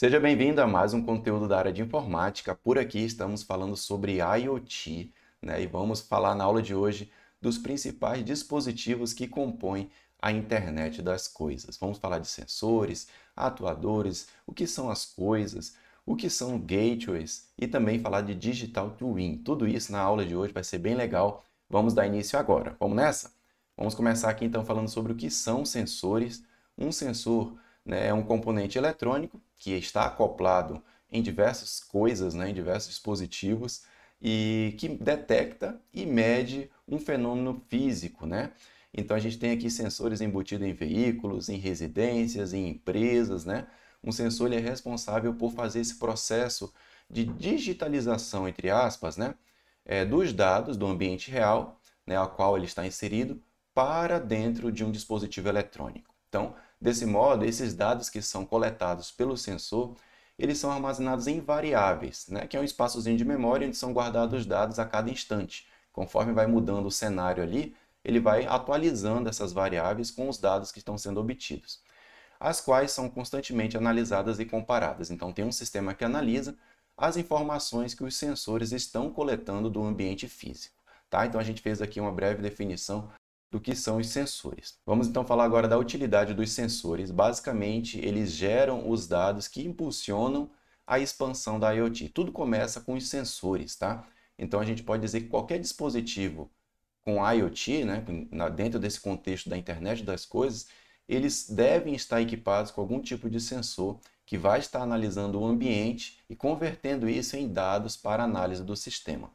Seja bem-vindo a mais um conteúdo da área de informática. Por aqui estamos falando sobre IoT, né? E vamos falar na aula de hoje dos principais dispositivos que compõem a internet das coisas. Vamos falar de sensores, atuadores, o que são as coisas, o que são gateways e também falar de digital twin. Tudo isso na aula de hoje vai ser bem legal. Vamos dar início agora. Vamos nessa? Vamos começar aqui então falando sobre o que são sensores, um sensor né, é um componente eletrônico que está acoplado em diversas coisas, né, em diversos dispositivos, e que detecta e mede um fenômeno físico, né? Então a gente tem aqui sensores embutidos em veículos, em residências, em empresas, né? Um sensor é responsável por fazer esse processo de digitalização, entre aspas, né? É, dos dados do ambiente real, né, ao qual ele está inserido, para dentro de um dispositivo eletrônico. Então, Desse modo, esses dados que são coletados pelo sensor, eles são armazenados em variáveis, né? que é um espaçozinho de memória onde são guardados os dados a cada instante. Conforme vai mudando o cenário ali, ele vai atualizando essas variáveis com os dados que estão sendo obtidos, as quais são constantemente analisadas e comparadas. Então, tem um sistema que analisa as informações que os sensores estão coletando do ambiente físico. Tá? Então, a gente fez aqui uma breve definição do que são os sensores. Vamos então falar agora da utilidade dos sensores. Basicamente, eles geram os dados que impulsionam a expansão da IoT. Tudo começa com os sensores, tá? Então a gente pode dizer que qualquer dispositivo com IoT, né, dentro desse contexto da internet das coisas, eles devem estar equipados com algum tipo de sensor que vai estar analisando o ambiente e convertendo isso em dados para análise do sistema.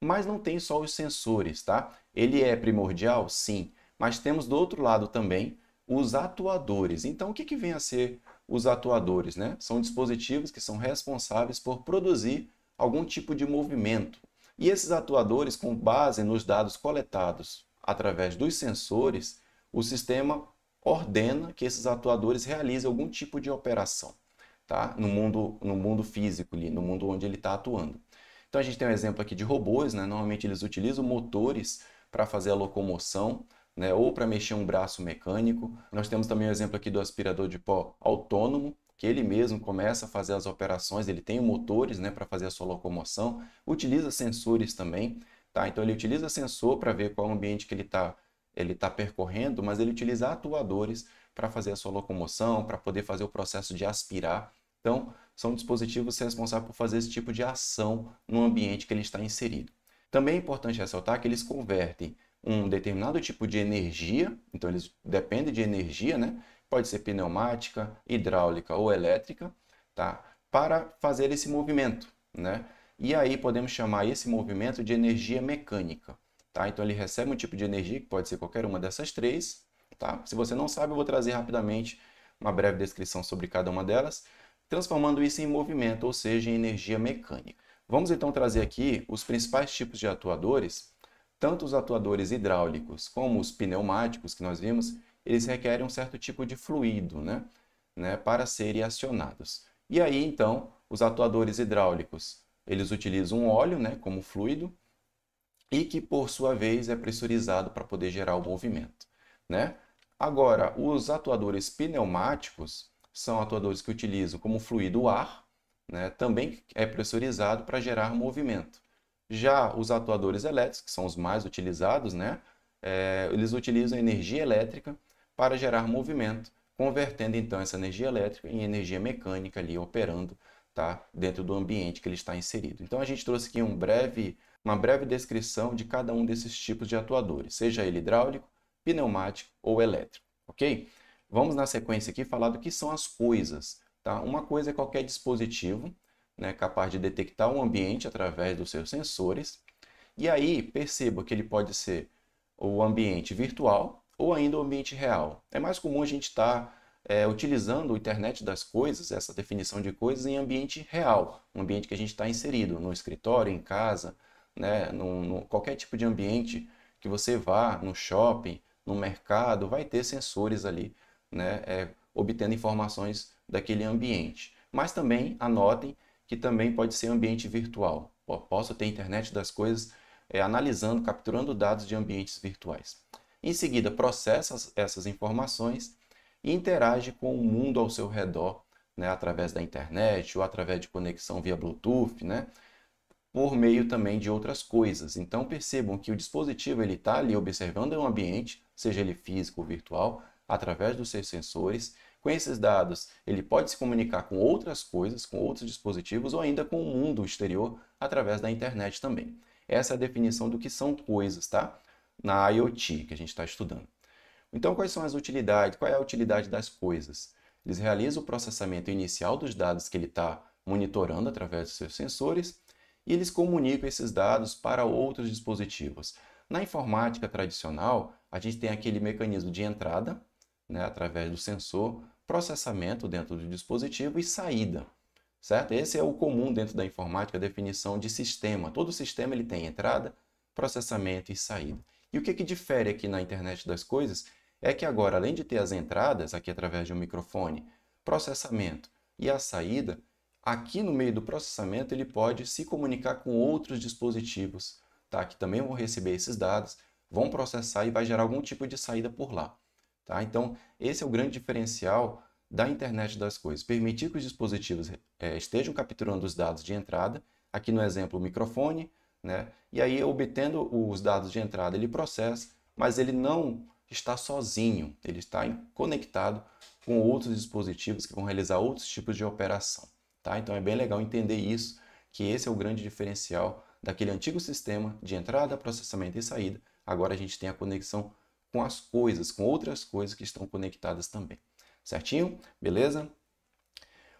Mas não tem só os sensores, tá? Ele é primordial? Sim. Mas temos do outro lado também os atuadores. Então, o que, que vem a ser os atuadores? Né? São dispositivos que são responsáveis por produzir algum tipo de movimento. E esses atuadores, com base nos dados coletados através dos sensores, o sistema ordena que esses atuadores realizem algum tipo de operação tá? no, mundo, no mundo físico, ali, no mundo onde ele está atuando. Então a gente tem um exemplo aqui de robôs, né? normalmente eles utilizam motores para fazer a locomoção, né, ou para mexer um braço mecânico. Nós temos também o exemplo aqui do aspirador de pó autônomo, que ele mesmo começa a fazer as operações, ele tem motores né, para fazer a sua locomoção, utiliza sensores também, tá? Então ele utiliza sensor para ver qual ambiente que ele está ele tá percorrendo, mas ele utiliza atuadores para fazer a sua locomoção, para poder fazer o processo de aspirar. Então, são dispositivos responsáveis por fazer esse tipo de ação no ambiente que ele está inserido. Também é importante ressaltar que eles convertem um determinado tipo de energia, então eles dependem de energia, né? Pode ser pneumática, hidráulica ou elétrica, tá? Para fazer esse movimento, né? E aí podemos chamar esse movimento de energia mecânica, tá? Então ele recebe um tipo de energia que pode ser qualquer uma dessas três, tá? Se você não sabe, eu vou trazer rapidamente uma breve descrição sobre cada uma delas, transformando isso em movimento, ou seja, em energia mecânica. Vamos então trazer aqui os principais tipos de atuadores. Tanto os atuadores hidráulicos como os pneumáticos que nós vimos, eles requerem um certo tipo de fluido né? né? para serem acionados. E aí, então, os atuadores hidráulicos, eles utilizam óleo né? como fluido e que, por sua vez, é pressurizado para poder gerar o movimento. Né? Agora, os atuadores pneumáticos são atuadores que utilizam como fluido o ar, né, também é pressurizado para gerar movimento. Já os atuadores elétricos, que são os mais utilizados, né, é, eles utilizam energia elétrica para gerar movimento, convertendo então essa energia elétrica em energia mecânica ali operando tá, dentro do ambiente que ele está inserido. Então a gente trouxe aqui um breve, uma breve descrição de cada um desses tipos de atuadores, seja ele hidráulico, pneumático ou elétrico, ok? Vamos na sequência aqui falar do que são as coisas. Tá? Uma coisa é qualquer dispositivo né, capaz de detectar o um ambiente através dos seus sensores. E aí perceba que ele pode ser o ambiente virtual ou ainda o ambiente real. É mais comum a gente estar tá, é, utilizando a internet das coisas, essa definição de coisas, em ambiente real, um ambiente que a gente está inserido, no escritório, em casa, né, no qualquer tipo de ambiente que você vá, no shopping, no mercado, vai ter sensores ali, né, é, obtendo informações daquele ambiente. Mas também anotem que também pode ser ambiente virtual. posso ter internet das coisas é, analisando, capturando dados de ambientes virtuais. Em seguida, processa essas informações e interage com o mundo ao seu redor, né, através da internet ou através de conexão via Bluetooth, né, por meio também de outras coisas. Então percebam que o dispositivo ele está ali observando o ambiente, seja ele físico ou virtual, através dos seus sensores com esses dados, ele pode se comunicar com outras coisas, com outros dispositivos ou ainda com o mundo exterior através da internet também. Essa é a definição do que são coisas, tá? Na IoT que a gente está estudando. Então, quais são as utilidades? Qual é a utilidade das coisas? Eles realizam o processamento inicial dos dados que ele está monitorando através dos seus sensores e eles comunicam esses dados para outros dispositivos. Na informática tradicional, a gente tem aquele mecanismo de entrada, né, através do sensor, processamento dentro do dispositivo e saída, certo? Esse é o comum dentro da informática, a definição de sistema. Todo sistema ele tem entrada, processamento e saída. E o que, que difere aqui na internet das coisas é que agora, além de ter as entradas, aqui através de um microfone, processamento e a saída, aqui no meio do processamento ele pode se comunicar com outros dispositivos, tá? que também vão receber esses dados, vão processar e vai gerar algum tipo de saída por lá. Tá? Então, esse é o grande diferencial da internet das coisas. Permitir que os dispositivos é, estejam capturando os dados de entrada, aqui no exemplo o microfone, né? e aí obtendo os dados de entrada ele processa, mas ele não está sozinho, ele está conectado com outros dispositivos que vão realizar outros tipos de operação. Tá? Então é bem legal entender isso, que esse é o grande diferencial daquele antigo sistema de entrada, processamento e saída. Agora a gente tem a conexão com as coisas, com outras coisas que estão conectadas também. Certinho? Beleza?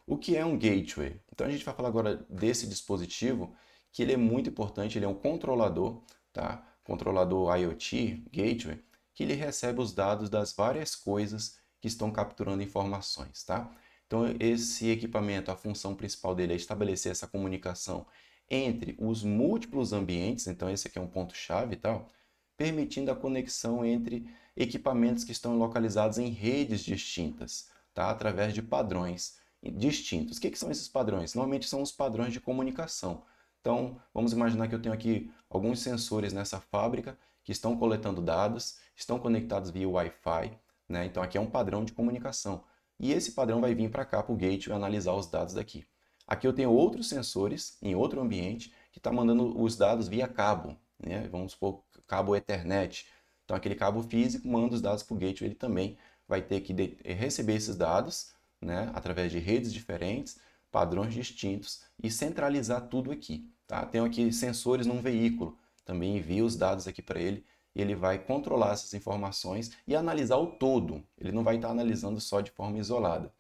O que é um gateway? Então a gente vai falar agora desse dispositivo que ele é muito importante, ele é um controlador, tá? Controlador IoT, gateway, que ele recebe os dados das várias coisas que estão capturando informações, tá? Então esse equipamento, a função principal dele é estabelecer essa comunicação entre os múltiplos ambientes, então esse aqui é um ponto chave, tal. Tá? permitindo a conexão entre equipamentos que estão localizados em redes distintas, tá? através de padrões distintos. O que, que são esses padrões? Normalmente são os padrões de comunicação. Então, vamos imaginar que eu tenho aqui alguns sensores nessa fábrica que estão coletando dados, estão conectados via Wi-Fi, né? Então aqui é um padrão de comunicação. E esse padrão vai vir para cá para o gateway analisar os dados daqui. Aqui eu tenho outros sensores em outro ambiente que está mandando os dados via cabo né? Vamos supor cabo Ethernet. Então aquele cabo físico manda os dados para o gateway, ele também vai ter que receber esses dados, né? Através de redes diferentes, padrões distintos e centralizar tudo aqui, tá? Tenho aqui sensores num veículo, também envio os dados aqui para ele e ele vai controlar essas informações e analisar o todo. Ele não vai estar tá analisando só de forma isolada.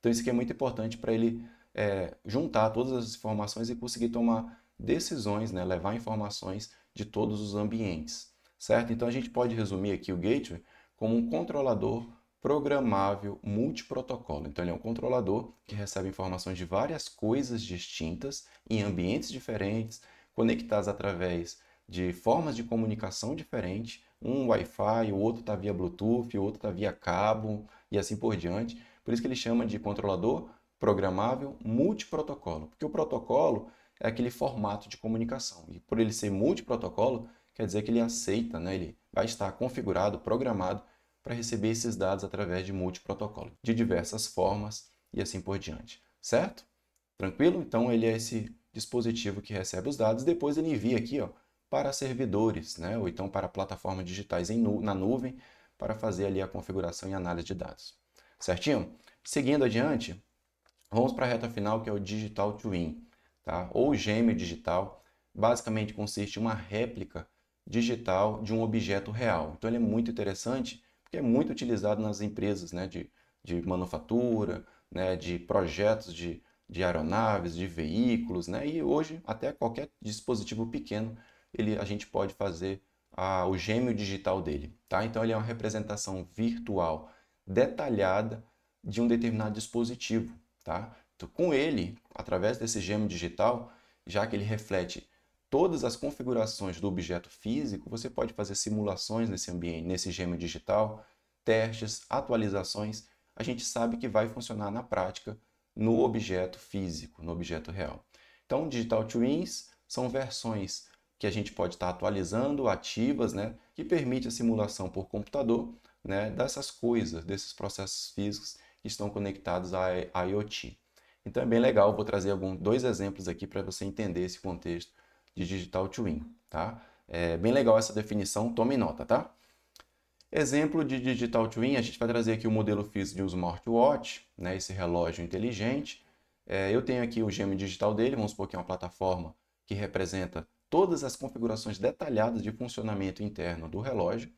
Então isso aqui é muito importante para ele é, juntar todas as informações e conseguir tomar decisões, né? levar informações de todos os ambientes, certo? Então a gente pode resumir aqui o gateway como um controlador programável multiprotocolo. Então ele é um controlador que recebe informações de várias coisas distintas em ambientes diferentes, conectadas através de formas de comunicação diferentes, um Wi-Fi, o outro está via Bluetooth, o outro está via cabo e assim por diante. Por isso que ele chama de controlador programável multiprotocolo, porque o protocolo é aquele formato de comunicação. E por ele ser multiprotocolo, quer dizer que ele aceita, né? ele vai estar configurado, programado para receber esses dados através de multiprotocolo, de diversas formas e assim por diante. Certo? Tranquilo? Então ele é esse dispositivo que recebe os dados, depois ele envia aqui ó, para servidores, né? ou então para plataformas digitais nu na nuvem, para fazer ali a configuração e análise de dados. Certinho? Seguindo adiante, vamos para a reta final que é o Digital twin tá? ou gêmeo digital, basicamente consiste em uma réplica digital de um objeto real. Então ele é muito interessante porque é muito utilizado nas empresas né, de, de manufatura, né, de projetos de, de aeronaves, de veículos, né? e hoje até qualquer dispositivo pequeno ele, a gente pode fazer a, o gêmeo digital dele. Tá? Então ele é uma representação virtual detalhada de um determinado dispositivo. Tá? com ele, através desse gêmeo digital, já que ele reflete todas as configurações do objeto físico, você pode fazer simulações nesse ambiente, nesse gêmeo digital, testes, atualizações. A gente sabe que vai funcionar na prática no objeto físico, no objeto real. Então, Digital Twins são versões que a gente pode estar atualizando, ativas, né, que permite a simulação por computador né, dessas coisas, desses processos físicos que estão conectados à IoT. Então é bem legal, vou trazer algum, dois exemplos aqui para você entender esse contexto de digital twin, tá? É bem legal essa definição, tome nota, tá? Exemplo de digital twin, a gente vai trazer aqui o modelo físico de um smartwatch, né, esse relógio inteligente. É, eu tenho aqui o gêmeo digital dele, vamos supor que é uma plataforma que representa todas as configurações detalhadas de funcionamento interno do relógio.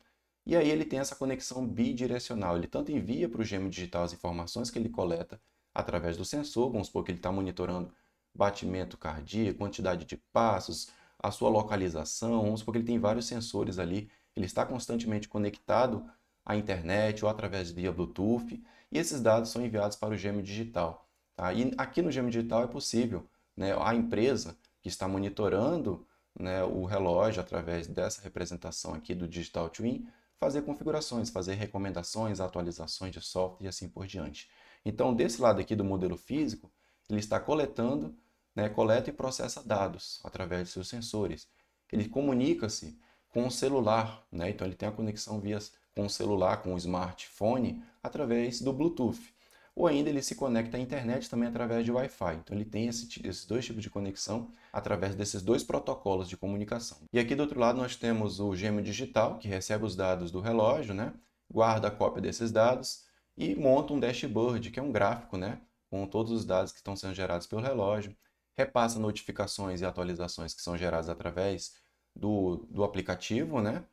E aí ele tem essa conexão bidirecional, ele tanto envia para o gêmeo digital as informações que ele coleta, através do sensor, vamos supor que ele está monitorando batimento cardíaco, quantidade de passos, a sua localização, vamos supor que ele tem vários sensores ali, ele está constantemente conectado à internet ou através via Bluetooth, e esses dados são enviados para o Gêmeo Digital. Tá? E aqui no Gêmeo Digital é possível né, a empresa que está monitorando né, o relógio através dessa representação aqui do Digital Twin, fazer configurações, fazer recomendações, atualizações de software e assim por diante. Então, desse lado aqui do modelo físico, ele está coletando, né, coleta e processa dados através de seus sensores. Ele comunica-se com o celular, né? então ele tem a conexão via com o celular, com o smartphone, através do Bluetooth. Ou ainda ele se conecta à internet também através de Wi-Fi. Então ele tem esse, esses dois tipos de conexão através desses dois protocolos de comunicação. E aqui do outro lado nós temos o gêmeo digital, que recebe os dados do relógio, né? guarda a cópia desses dados, e monta um dashboard, que é um gráfico, né, com todos os dados que estão sendo gerados pelo relógio, repassa notificações e atualizações que são geradas através do, do aplicativo, né,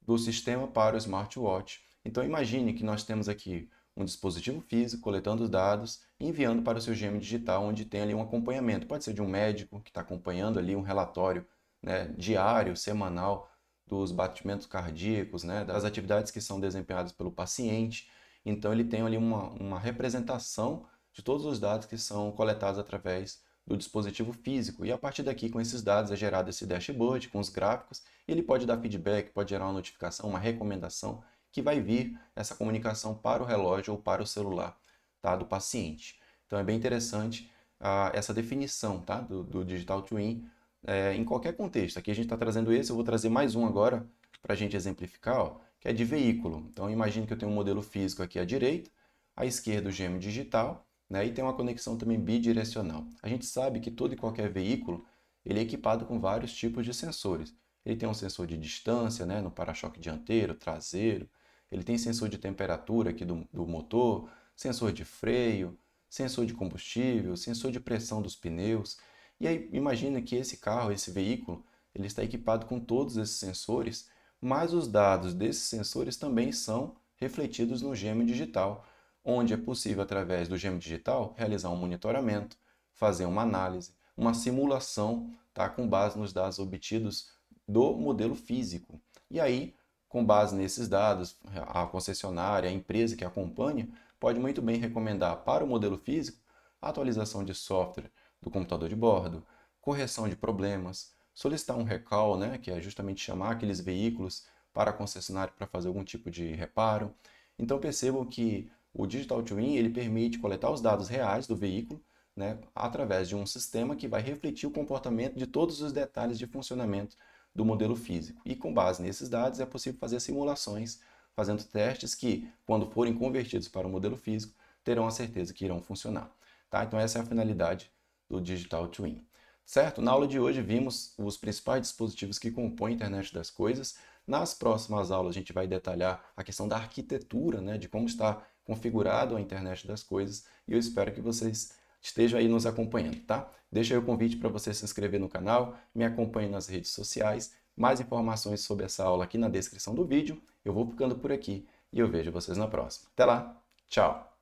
do sistema para o smartwatch. Então imagine que nós temos aqui um dispositivo físico coletando os dados enviando para o seu GM digital, onde tem ali um acompanhamento. Pode ser de um médico que está acompanhando ali um relatório né, diário, semanal, dos batimentos cardíacos, né, das atividades que são desempenhadas pelo paciente. Então ele tem ali uma, uma representação de todos os dados que são coletados através do dispositivo físico. E a partir daqui, com esses dados, é gerado esse dashboard com os gráficos. e ele pode dar feedback, pode gerar uma notificação, uma recomendação que vai vir essa comunicação para o relógio ou para o celular tá, do paciente. Então é bem interessante ah, essa definição tá, do, do Digital Twin é, em qualquer contexto. Aqui a gente está trazendo esse, eu vou trazer mais um agora para a gente exemplificar. Ó que é de veículo. Então imagine que eu tenho um modelo físico aqui à direita, à esquerda o gêmeo digital, né? e tem uma conexão também bidirecional. A gente sabe que todo e qualquer veículo ele é equipado com vários tipos de sensores. Ele tem um sensor de distância né? no para-choque dianteiro, traseiro, ele tem sensor de temperatura aqui do, do motor, sensor de freio, sensor de combustível, sensor de pressão dos pneus. E aí imagina que esse carro, esse veículo, ele está equipado com todos esses sensores mas os dados desses sensores também são refletidos no gêmeo digital, onde é possível, através do gêmeo digital, realizar um monitoramento, fazer uma análise, uma simulação tá, com base nos dados obtidos do modelo físico. E aí, com base nesses dados, a concessionária, a empresa que acompanha, pode muito bem recomendar para o modelo físico atualização de software do computador de bordo, correção de problemas, solicitar um recall, né, que é justamente chamar aqueles veículos para a concessionária para fazer algum tipo de reparo. Então percebam que o Digital Twin ele permite coletar os dados reais do veículo né, através de um sistema que vai refletir o comportamento de todos os detalhes de funcionamento do modelo físico. E com base nesses dados é possível fazer simulações, fazendo testes que, quando forem convertidos para o modelo físico, terão a certeza que irão funcionar. Tá? Então essa é a finalidade do Digital Twin certo? Na aula uhum. de hoje vimos os principais dispositivos que compõem a internet das coisas. Nas próximas aulas a gente vai detalhar a questão da arquitetura, né, de como está configurado a internet das coisas, e eu espero que vocês estejam aí nos acompanhando, tá? Deixa aí o convite para você se inscrever no canal, me acompanhe nas redes sociais, mais informações sobre essa aula aqui na descrição do vídeo. Eu vou ficando por aqui e eu vejo vocês na próxima. Até lá, tchau!